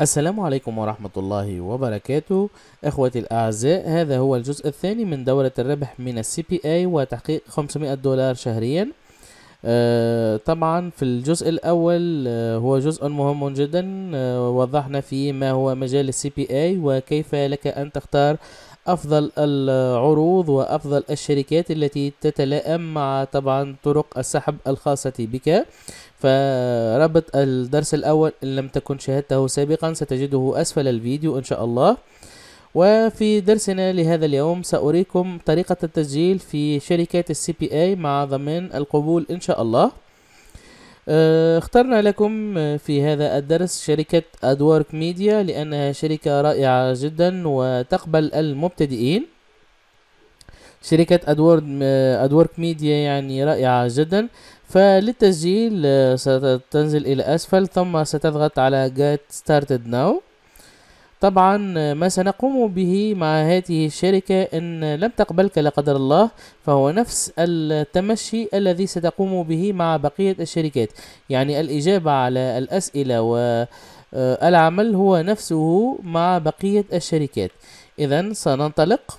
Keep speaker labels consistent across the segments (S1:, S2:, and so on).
S1: السلام عليكم ورحمة الله وبركاته اخوتي الاعزاء هذا هو الجزء الثاني من دورة الربح من السي بي اي وتحقيق 500 دولار شهريا آه طبعا في الجزء الاول آه هو جزء مهم جدا آه وضحنا فيه ما هو مجال السي بي اي وكيف لك ان تختار أفضل العروض وأفضل الشركات التي تتلائم مع طبعا طرق السحب الخاصة بك فرابط الدرس الأول إن لم تكن شاهدته سابقا ستجده أسفل الفيديو إن شاء الله وفي درسنا لهذا اليوم سأريكم طريقة التسجيل في شركات السي بي اي مع ضمان القبول إن شاء الله آه، اخترنا لكم آه، في هذا الدرس شركة أدوارك ميديا لأنها شركة رائعة جدا وتقبل المبتدئين شركة أدوارك آه، ميديا يعني رائعة جدا فللتسجيل ستنزل إلى أسفل ثم ستضغط على Get Started Now طبعا ما سنقوم به مع هذه الشركة إن لم تقبلك لا قدر الله فهو نفس التمشي الذي ستقوم به مع بقية الشركات يعني الإجابة على الأسئلة والعمل هو نفسه مع بقية الشركات إذا سننطلق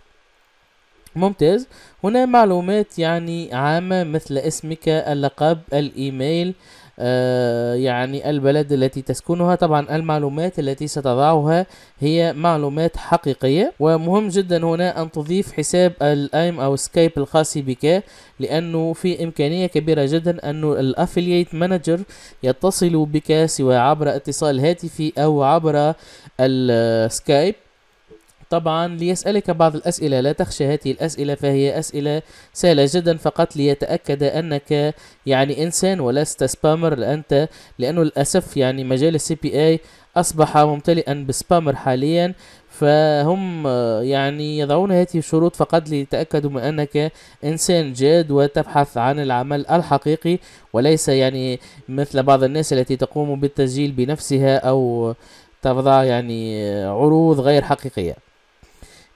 S1: ممتاز هنا معلومات يعني عامة مثل اسمك اللقب الإيميل آه، يعني البلد التي تسكنها طبعا المعلومات التي ستضعها هي معلومات حقيقية ومهم جدا هنا أن تضيف حساب الايم أو سكايب الخاص بك لأنه في إمكانية كبيرة جدا أن الأفلييت مانجر يتصل بك سواء عبر اتصال هاتفي أو عبر السكايب طبعا ليسألك بعض الأسئلة لا تخشى هذه الأسئلة فهي أسئلة سهلة جدا فقط ليتأكد أنك يعني إنسان ولست سبامر أنت لأنه للأسف يعني مجال السي بي آي أصبح ممتلئا بسبامر حاليا فهم يعني يضعون هذه الشروط فقط ليتأكدوا من أنك إنسان جاد وتبحث عن العمل الحقيقي وليس يعني مثل بعض الناس التي تقوم بالتسجيل بنفسها أو تضع يعني عروض غير حقيقية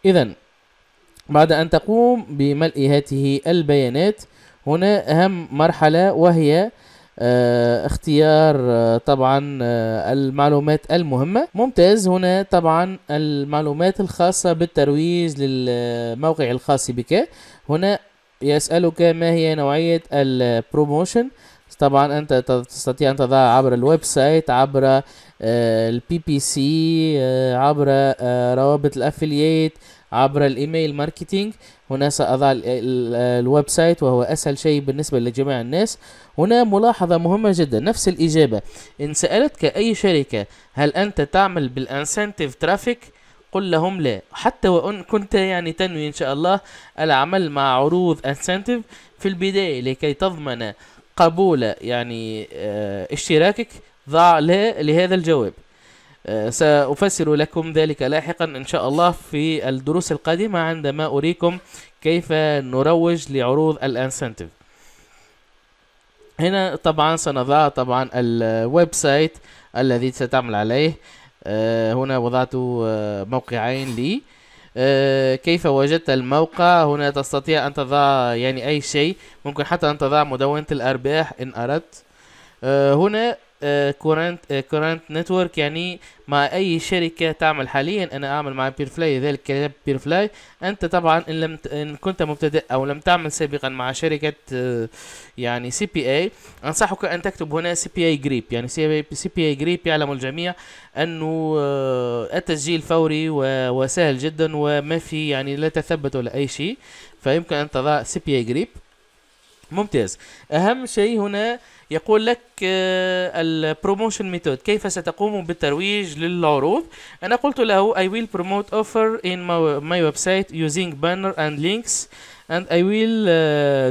S1: إذا بعد أن تقوم بملء هاته البيانات هنا أهم مرحلة وهي اه اختيار اه طبعا اه المعلومات المهمة ممتاز هنا طبعا المعلومات الخاصة بالترويج للموقع الخاص بك هنا يسألك ما هي نوعية البروموشن طبعا انت تستطيع ان تضع عبر الويب سايت عبر البي بي سي عبر آه، روابط الافلييت عبر الايميل ماركتينج هنا سأضع الويب سايت وهو أسهل شيء بالنسبة لجميع الناس هنا ملاحظة مهمة جدا نفس الإجابة إن سألتك أي شركة هل أنت تعمل بالانسنتيف ترافيك قل لهم لا حتى وإن كنت يعني تنوي إن شاء الله العمل مع عروض انسنتيف في البداية لكي تضمن قبول يعني آه، اشتراكك ضع لا لهذا الجواب آه، سأفسر لكم ذلك لاحقا إن شاء الله في الدروس القادمة عندما أريكم كيف نروج لعروض الانسنتيف هنا طبعا سنضع طبعا الويب سايت الذي ستعمل عليه آه، هنا وضعت آه، موقعين لي كيف وجدت الموقع هنا تستطيع أن تضع يعني أي شيء ممكن حتى أن تضع مدونة الأرباح إن أردت هنا آه، كورنت آه، كورنت نتورك يعني مع اي شركه تعمل حاليا انا اعمل مع بيرفلاي ذلك بير بيرفلاي انت طبعا ان لم ان كنت مبتدئ او لم تعمل سابقا مع شركه آه، يعني سي بي اي انصحك ان تكتب هنا سي بي اي جريب يعني سي بي اي جريب يعلم الجميع انه التسجيل فوري وسهل جدا وما في يعني لا تثبت ولا اي شيء فيمكن ان تضع سي بي اي جريب ممتاز اهم شيء هنا يقول لك البروموشن ميثود كيف ستقوم بالترويج للعروض انا قلت له I will promote offer in my, website using banner and links and I will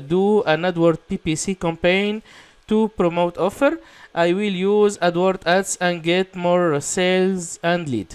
S1: do an AdWord PPC campaign to promote offer I will use AdWord ads and get more sales and lead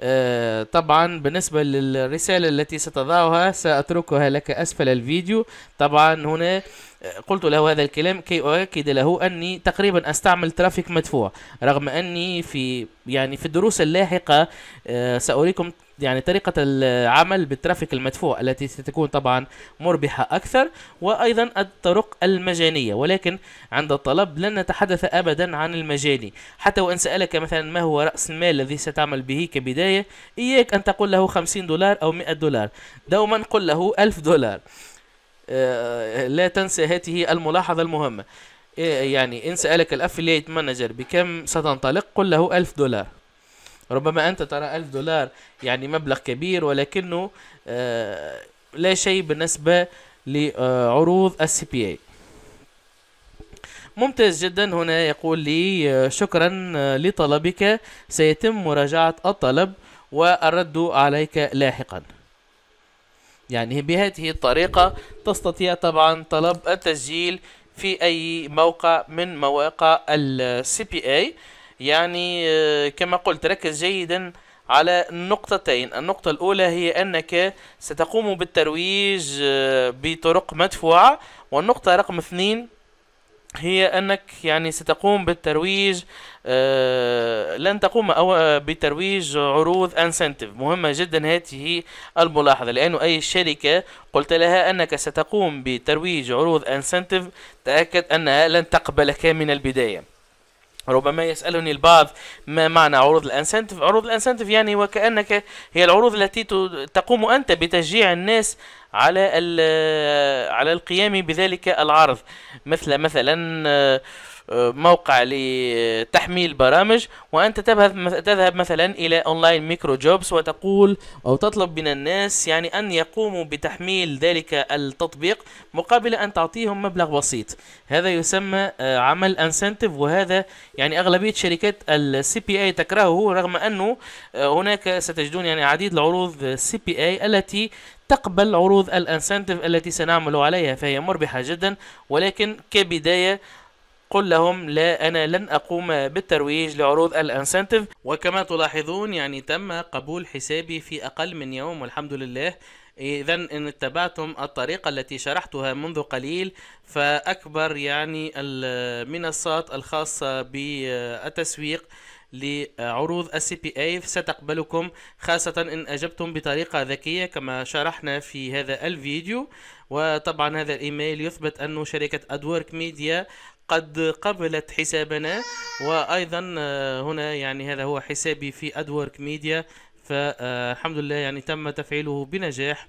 S1: آه، طبعا بالنسبة للرسالة التي ستضعها سأتركها لك أسفل الفيديو طبعا هنا آه، قلت له هذا الكلام كي أؤكد له أني تقريبا أستعمل ترافيك مدفوع رغم أني في يعني في الدروس اللاحقة آه، سأريكم يعني طريقة العمل بالترافيك المدفوع التي ستكون طبعا مربحة أكثر وأيضا الطرق المجانية ولكن عند الطلب لن نتحدث أبدا عن المجاني حتى وإن سألك مثلا ما هو رأس المال الذي ستعمل به كبداية إياك أن تقول له 50 دولار أو 100 دولار دوما قل له 1000 دولار آه، لا تنسى هذه الملاحظة المهمة إيه، يعني إن سألك الأفليت مانجر بكم ستنطلق قل له 1000 دولار ربما أنت ترى ألف دولار يعني مبلغ كبير ولكنه آه، لا شيء بالنسبة لعروض السي بي اي ممتاز جدا هنا يقول لي آه، شكرا آه، لطلبك سيتم مراجعة الطلب والرد عليك لاحقا يعني بهذه الطريقة تستطيع طبعا طلب التسجيل في أي موقع من مواقع السي بي اي يعني آه, كما قلت ركز جيدا على نقطتين النقطة الأولى هي أنك ستقوم بالترويج آه, بطرق مدفوعة والنقطة رقم اثنين هي أنك يعني ستقوم بالترويج آه, لن تقوم أو بترويج عروض انسنتيف مهمة جدا هذه الملاحظة لأنه أي شركة قلت لها أنك ستقوم بترويج عروض انسنتيف تأكد أنها لن تقبلك من البداية ربما يسألني البعض ما معنى عروض الانسنتف عروض الانسنتف يعني وكأنك هي العروض التي تقوم أنت بتشجيع الناس على على القيام بذلك العرض مثل مثلا موقع لتحميل برامج وانت تذهب تذهب مثلا الى اونلاين ميكرو جوبز وتقول او تطلب من الناس يعني ان يقوموا بتحميل ذلك التطبيق مقابل ان تعطيهم مبلغ بسيط هذا يسمى آه، عمل انسنتيف وهذا يعني اغلبيه شركات السي بي اي تكرهه رغم انه آه، هناك ستجدون يعني عديد العروض سي بي اي التي تقبل عروض الانسنتيف التي سنعمل عليها فهي مربحه جدا ولكن كبدايه قل لهم لا أنا لن أقوم بالترويج لعروض الانسنتيف وكما تلاحظون يعني تم قبول حسابي في أقل من يوم والحمد لله إذا إن اتبعتم الطريقة التي شرحتها منذ قليل فأكبر يعني المنصات الخاصة بالتسويق لعروض السي بي اي ستقبلكم خاصة إن أجبتم بطريقة ذكية كما شرحنا في هذا الفيديو وطبعا هذا الإيميل يثبت أن شركة أدورك ميديا قد قبلت حسابنا وايضا آه، هنا يعني هذا هو حسابي في ادورك ميديا فالحمد لله يعني تم تفعيله بنجاح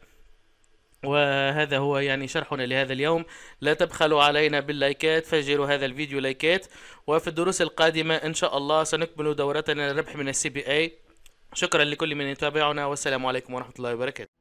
S1: وهذا هو يعني شرحنا لهذا اليوم لا تبخلوا علينا باللايكات فجروا هذا الفيديو لايكات وفي الدروس القادمة إن شاء الله سنكمل دورتنا الربح من السي بي اي شكرا لكل من يتابعنا والسلام عليكم ورحمة الله وبركاته